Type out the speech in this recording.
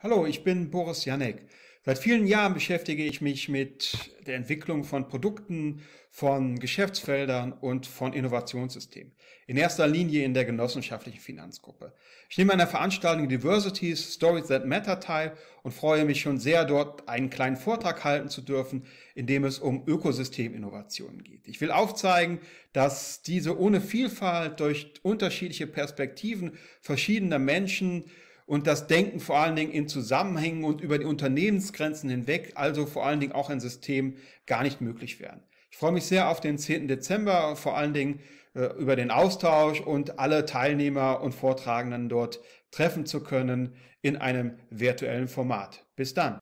Hallo, ich bin Boris Janek. Seit vielen Jahren beschäftige ich mich mit der Entwicklung von Produkten, von Geschäftsfeldern und von Innovationssystemen. In erster Linie in der genossenschaftlichen Finanzgruppe. Ich nehme an der Veranstaltung Diversities, Stories That Matter teil und freue mich schon sehr, dort einen kleinen Vortrag halten zu dürfen, in dem es um Ökosysteminnovationen geht. Ich will aufzeigen, dass diese ohne Vielfalt durch unterschiedliche Perspektiven verschiedener Menschen und das Denken vor allen Dingen in Zusammenhängen und über die Unternehmensgrenzen hinweg, also vor allen Dingen auch ein System, gar nicht möglich wären. Ich freue mich sehr auf den 10. Dezember, vor allen Dingen äh, über den Austausch und alle Teilnehmer und Vortragenden dort treffen zu können in einem virtuellen Format. Bis dann.